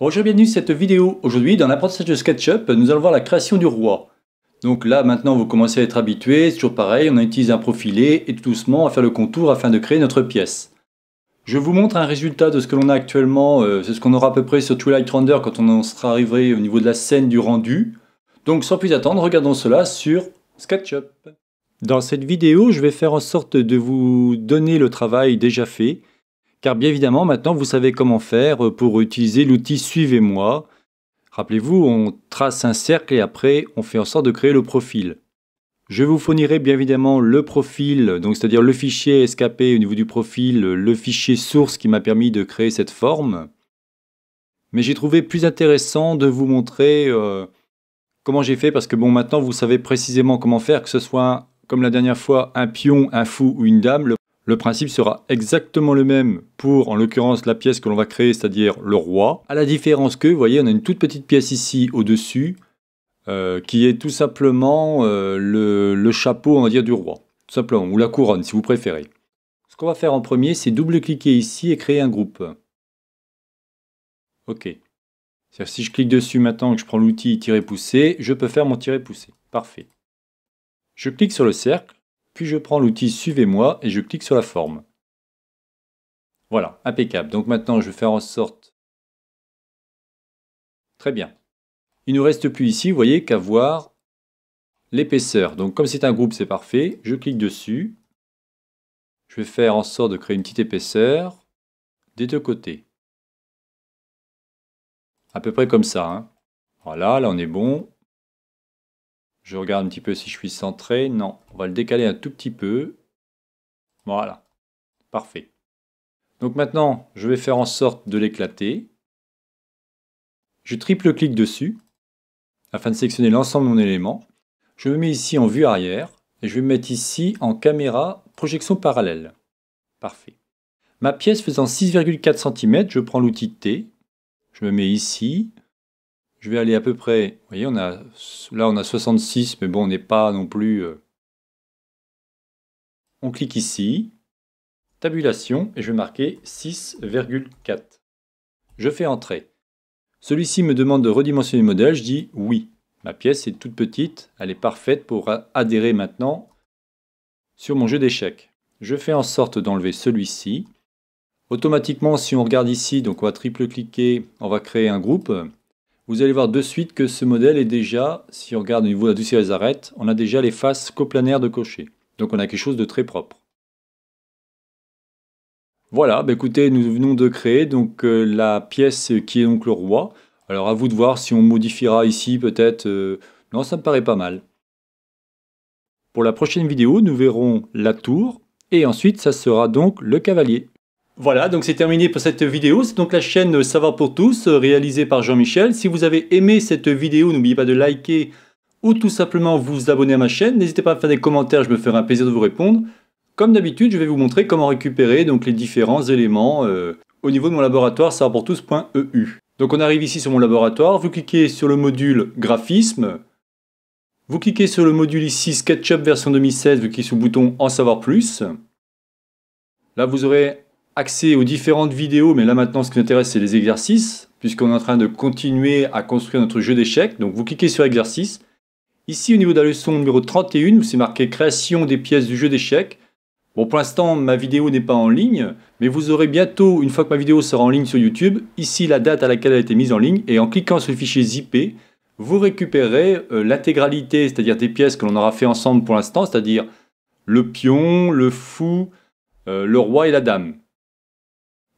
Bonjour et bienvenue cette vidéo. Aujourd'hui, dans l'apprentissage de SketchUp, nous allons voir la création du roi. Donc là, maintenant, vous commencez à être habitué. C'est toujours pareil, on utilise un profilé et tout doucement, à faire le contour afin de créer notre pièce. Je vous montre un résultat de ce que l'on a actuellement. Euh, c'est ce qu'on aura à peu près sur Twilight Render quand on en sera arrivé au niveau de la scène du rendu. Donc sans plus attendre, regardons cela sur SketchUp. Dans cette vidéo, je vais faire en sorte de vous donner le travail déjà fait car bien évidemment maintenant vous savez comment faire euh, pour utiliser l'outil Suivez-moi. Rappelez-vous, on trace un cercle et après on fait en sorte de créer le profil. Je vous fournirai bien évidemment le profil, donc c'est-à-dire le fichier escapé au niveau du profil, le fichier source qui m'a permis de créer cette forme. Mais j'ai trouvé plus intéressant de vous montrer euh, comment j'ai fait parce que bon maintenant vous savez précisément comment faire, que ce soit comme la dernière fois un pion, un fou ou une dame. Le principe sera exactement le même pour, en l'occurrence, la pièce que l'on va créer, c'est-à-dire le roi. À la différence que, vous voyez, on a une toute petite pièce ici au-dessus, euh, qui est tout simplement euh, le, le, chapeau, on va dire, du roi. Tout simplement, ou la couronne, si vous préférez. Ce qu'on va faire en premier, c'est double-cliquer ici et créer un groupe. OK. Si je clique dessus maintenant que je prends l'outil tirer-pousser, je peux faire mon tirer-pousser. Parfait. Je clique sur le cercle puis je prends l'outil Suivez-moi et je clique sur la forme. Voilà, impeccable. Donc maintenant, je vais faire en sorte... Très bien. Il ne nous reste plus ici, vous voyez, qu'à voir l'épaisseur. Donc comme c'est un groupe, c'est parfait. Je clique dessus. Je vais faire en sorte de créer une petite épaisseur des deux côtés. À peu près comme ça. Hein. Voilà, là on est bon. Je regarde un petit peu si je suis centré. Non, on va le décaler un tout petit peu. Voilà, parfait. Donc maintenant, je vais faire en sorte de l'éclater. Je triple-clique dessus afin de sélectionner l'ensemble de mon élément. Je me mets ici en vue arrière et je vais me mettre ici en caméra projection parallèle. Parfait. Ma pièce faisant 6,4 cm, je prends l'outil T, je me mets ici, je vais aller à peu près, vous voyez, on a, là on a 66, mais bon, on n'est pas non plus... Euh, on clique ici, tabulation, et je vais marquer 6,4. Je fais entrer. Celui-ci me demande de redimensionner le modèle, je dis oui. Ma pièce est toute petite, elle est parfaite pour adhérer maintenant sur mon jeu d'échecs. Je fais en sorte d'enlever celui-ci. Automatiquement, si on regarde ici, donc on va triple-cliquer, on va créer un groupe vous allez voir de suite que ce modèle est déjà, si on regarde au niveau de la des arêtes, on a déjà les faces coplanaires de cocher. Donc on a quelque chose de très propre. Voilà, bah, écoutez, nous venons de créer donc euh, la pièce qui est donc le roi. Alors à vous de voir si on modifiera ici peut-être. Euh, non, ça me paraît pas mal. Pour la prochaine vidéo, nous verrons la tour et ensuite ça sera donc le cavalier. Voilà, donc c'est terminé pour cette vidéo. C'est donc la chaîne savoir pour tous, euh, réalisée par Jean-Michel. Si vous avez aimé cette vidéo, n'oubliez pas de liker ou tout simplement vous abonner à ma chaîne. N'hésitez pas à faire des commentaires, je me ferai un plaisir de vous répondre. Comme d'habitude, je vais vous montrer comment récupérer donc, les différents éléments euh, au niveau de mon laboratoire savoirpourtous.eu Donc on arrive ici sur mon laboratoire, vous cliquez sur le module graphisme, vous cliquez sur le module ici SketchUp version 2016, vous cliquez sur le bouton en savoir plus. Là vous aurez accès aux différentes vidéos, mais là maintenant ce qui nous intéresse c'est les exercices, puisqu'on est en train de continuer à construire notre jeu d'échecs. Donc vous cliquez sur exercice. Ici au niveau de la leçon numéro 31, c'est marqué création des pièces du jeu d'échecs. Bon pour l'instant ma vidéo n'est pas en ligne, mais vous aurez bientôt, une fois que ma vidéo sera en ligne sur YouTube, ici la date à laquelle elle a été mise en ligne, et en cliquant sur le fichier ZIP vous récupérez euh, l'intégralité, c'est-à-dire des pièces que l'on aura fait ensemble pour l'instant, c'est-à-dire le pion, le fou, euh, le roi et la dame.